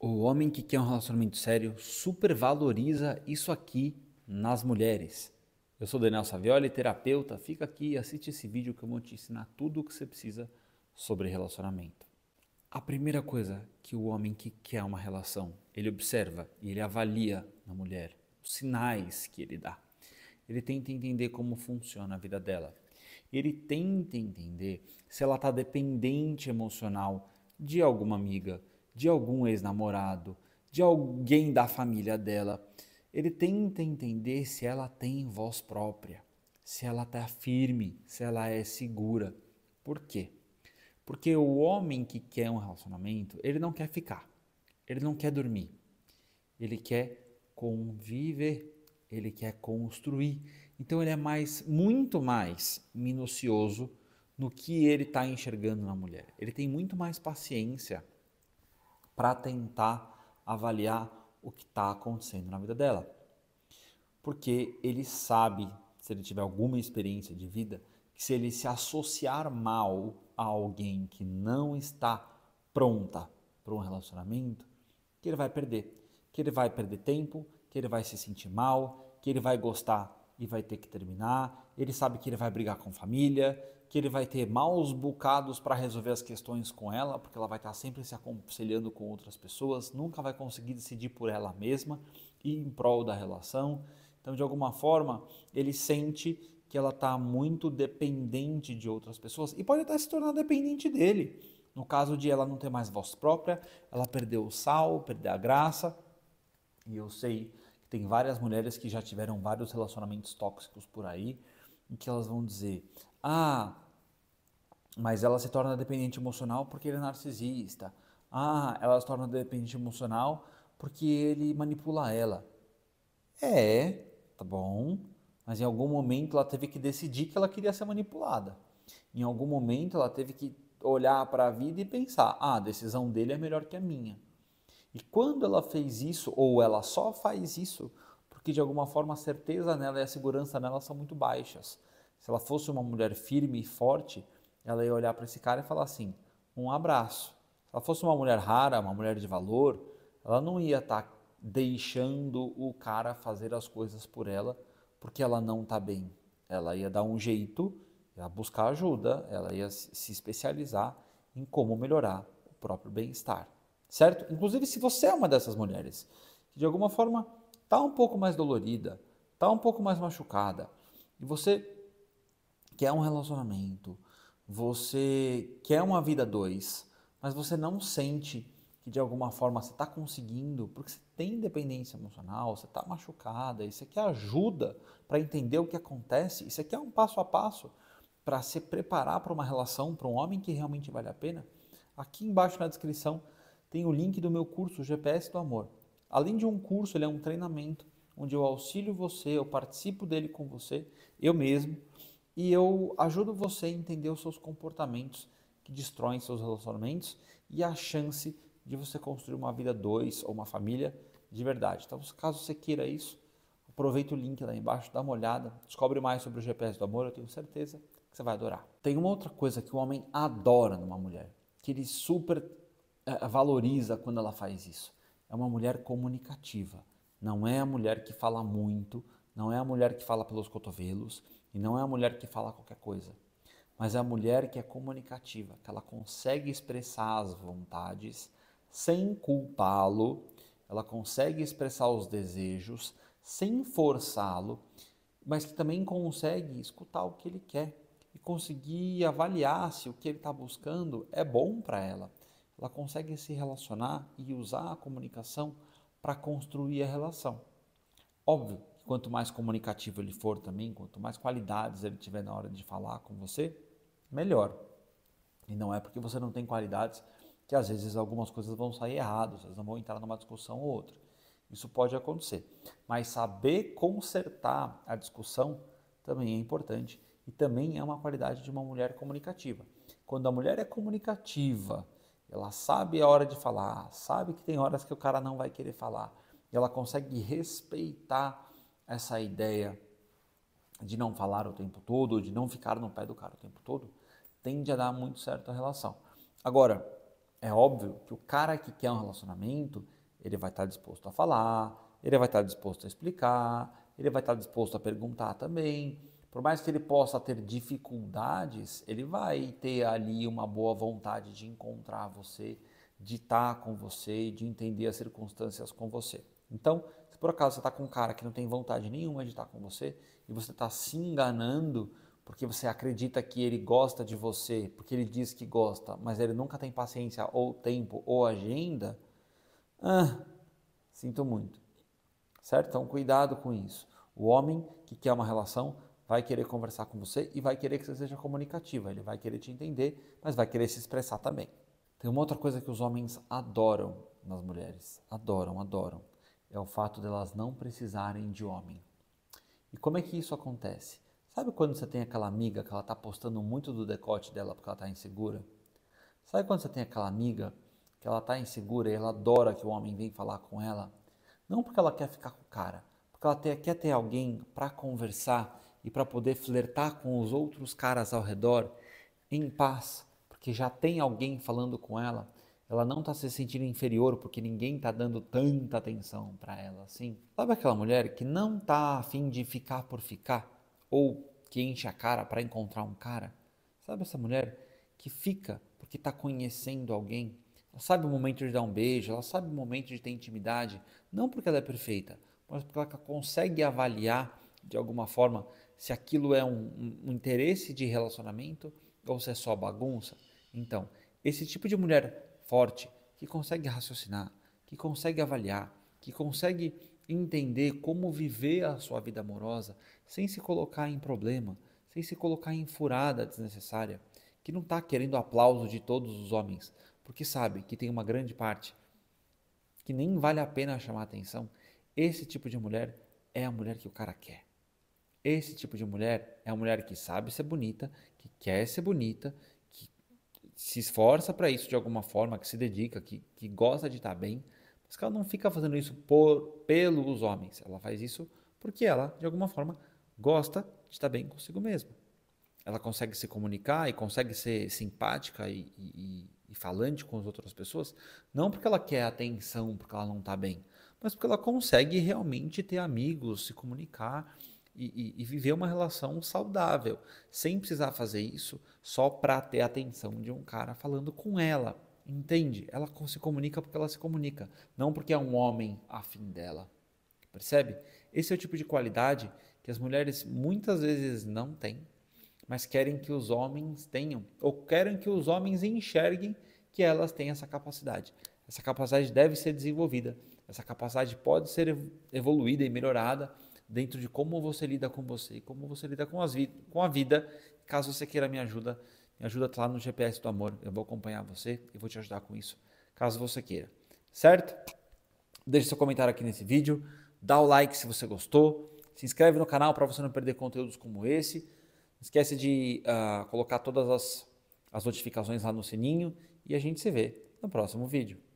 O homem que quer um relacionamento sério supervaloriza isso aqui nas mulheres. Eu sou Daniel Savioli, terapeuta. Fica aqui e assiste esse vídeo que eu vou te ensinar tudo o que você precisa sobre relacionamento. A primeira coisa que o homem que quer uma relação, ele observa e ele avalia na mulher, os sinais que ele dá. Ele tenta entender como funciona a vida dela. Ele tenta entender se ela está dependente emocional de alguma amiga, de algum ex-namorado, de alguém da família dela. Ele tenta entender se ela tem voz própria, se ela está firme, se ela é segura. Por quê? Porque o homem que quer um relacionamento, ele não quer ficar, ele não quer dormir, ele quer conviver, ele quer construir. Então ele é mais, muito mais minucioso no que ele está enxergando na mulher. Ele tem muito mais paciência para tentar avaliar o que está acontecendo na vida dela. Porque ele sabe, se ele tiver alguma experiência de vida, que se ele se associar mal a alguém que não está pronta para um relacionamento, que ele vai perder, que ele vai perder tempo, que ele vai se sentir mal, que ele vai gostar e vai ter que terminar. Ele sabe que ele vai brigar com a família, que ele vai ter maus bocados para resolver as questões com ela, porque ela vai estar tá sempre se aconselhando com outras pessoas, nunca vai conseguir decidir por ela mesma e em prol da relação. Então, de alguma forma, ele sente que ela está muito dependente de outras pessoas e pode até se tornar dependente dele. No caso de ela não ter mais voz própria, ela perdeu o sal, perdeu a graça. E eu sei tem várias mulheres que já tiveram vários relacionamentos tóxicos por aí, em que elas vão dizer: "Ah, mas ela se torna dependente emocional porque ele é narcisista. Ah, ela se torna dependente emocional porque ele manipula ela." É, tá bom, mas em algum momento ela teve que decidir que ela queria ser manipulada. Em algum momento ela teve que olhar para a vida e pensar: "Ah, a decisão dele é melhor que a minha." E quando ela fez isso, ou ela só faz isso, porque de alguma forma a certeza nela e a segurança nela são muito baixas. Se ela fosse uma mulher firme e forte, ela ia olhar para esse cara e falar assim: um abraço. Se ela fosse uma mulher rara, uma mulher de valor, ela não ia estar tá deixando o cara fazer as coisas por ela porque ela não está bem. Ela ia dar um jeito, ia buscar ajuda, ela ia se especializar em como melhorar o próprio bem-estar certo? Inclusive, se você é uma dessas mulheres que de alguma forma está um pouco mais dolorida, está um pouco mais machucada, e você quer um relacionamento, você quer uma vida dois, mas você não sente que de alguma forma você está conseguindo, porque você tem dependência emocional, você está machucada, isso aqui ajuda para entender o que acontece, Isso aqui é um passo a passo para se preparar para uma relação, para um homem que realmente vale a pena, aqui embaixo na descrição tem o link do meu curso GPS do Amor. Além de um curso, ele é um treinamento onde eu auxilio você, eu participo dele com você, eu mesmo, e eu ajudo você a entender os seus comportamentos que destroem seus relacionamentos e a chance de você construir uma vida dois ou uma família de verdade. Então, caso você queira isso, aproveita o link lá embaixo, dá uma olhada, descobre mais sobre o GPS do amor, eu tenho certeza que você vai adorar. Tem uma outra coisa que o homem adora numa mulher, que ele super valoriza quando ela faz isso. É uma mulher comunicativa. Não é a mulher que fala muito, não é a mulher que fala pelos cotovelos e não é a mulher que fala qualquer coisa. Mas é a mulher que é comunicativa, que ela consegue expressar as vontades sem culpá-lo, ela consegue expressar os desejos sem forçá-lo, mas que também consegue escutar o que ele quer e conseguir avaliar se o que ele está buscando é bom para ela ela consegue se relacionar e usar a comunicação para construir a relação. Óbvio, quanto mais comunicativo ele for também, quanto mais qualidades ele tiver na hora de falar com você, melhor. E não é porque você não tem qualidades que às vezes algumas coisas vão sair erradas, vocês não vão entrar numa discussão ou outra. Isso pode acontecer. Mas saber consertar a discussão também é importante e também é uma qualidade de uma mulher comunicativa. Quando a mulher é comunicativa, ela sabe a hora de falar, sabe que tem horas que o cara não vai querer falar. Ela consegue respeitar essa ideia de não falar o tempo todo, de não ficar no pé do cara o tempo todo, tende a dar muito certo a relação. Agora, é óbvio que o cara que quer um relacionamento, ele vai estar disposto a falar, ele vai estar disposto a explicar, ele vai estar disposto a perguntar também por mais que ele possa ter dificuldades, ele vai ter ali uma boa vontade de encontrar você, de estar com você, de entender as circunstâncias com você. Então, se por acaso você está com um cara que não tem vontade nenhuma de estar com você e você está se enganando porque você acredita que ele gosta de você, porque ele diz que gosta, mas ele nunca tem paciência ou tempo ou agenda, ah, sinto muito. Certo? Então, cuidado com isso. O homem que quer uma relação vai querer conversar com você e vai querer que você seja comunicativa. Ele vai querer te entender, mas vai querer se expressar também. Tem uma outra coisa que os homens adoram nas mulheres, adoram, adoram, é o fato delas de não precisarem de homem. E como é que isso acontece? Sabe quando você tem aquela amiga que ela está postando muito do decote dela porque ela está insegura? Sabe quando você tem aquela amiga que ela está insegura e ela adora que o homem vem falar com ela? Não porque ela quer ficar com o cara, porque ela quer ter alguém para conversar e para poder flertar com os outros caras ao redor em paz, porque já tem alguém falando com ela, ela não está se sentindo inferior porque ninguém está dando tanta atenção para ela assim. Sabe aquela mulher que não está afim de ficar por ficar ou que enche a cara para encontrar um cara? Sabe essa mulher que fica porque está conhecendo alguém? Ela sabe o momento de dar um beijo, ela sabe o momento de ter intimidade, não porque ela é perfeita, mas porque ela consegue avaliar de alguma forma se aquilo é um, um interesse de relacionamento ou se é só bagunça. Então, esse tipo de mulher forte, que consegue raciocinar, que consegue avaliar, que consegue entender como viver a sua vida amorosa sem se colocar em problema, sem se colocar em furada desnecessária, que não está querendo aplauso de todos os homens, porque sabe que tem uma grande parte que nem vale a pena chamar atenção. Esse tipo de mulher é a mulher que o cara quer. Esse tipo de mulher é a mulher que sabe ser bonita, que quer ser bonita, que se esforça para isso de alguma forma, que se dedica, que, que gosta de estar tá bem, mas que ela não fica fazendo isso por, pelos homens. Ela faz isso porque ela, de alguma forma, gosta de estar tá bem consigo mesma. Ela consegue se comunicar e consegue ser simpática e, e, e falante com as outras pessoas, não porque ela quer atenção, porque ela não está bem, mas porque ela consegue realmente ter amigos, se comunicar e, e, e viver uma relação saudável, sem precisar fazer isso só para ter a atenção de um cara falando com ela. Entende? Ela se comunica porque ela se comunica, não porque é um homem afim dela. Percebe? Esse é o tipo de qualidade que as mulheres muitas vezes não têm, mas querem que os homens tenham, ou querem que os homens enxerguem que elas têm essa capacidade. Essa capacidade deve ser desenvolvida, essa capacidade pode ser evoluída e melhorada dentro de como você lida com você e como você lida com, vi com a vida. Caso você queira me ajuda, me ajuda tá lá no GPS do Amor. Eu vou acompanhar você e vou te ajudar com isso, caso você queira. Certo? Deixe seu comentário aqui nesse vídeo, dá o like se você gostou, se inscreve no canal para você não perder conteúdos como esse. Não esquece de uh, colocar todas as, as notificações lá no sininho e a gente se vê no próximo vídeo.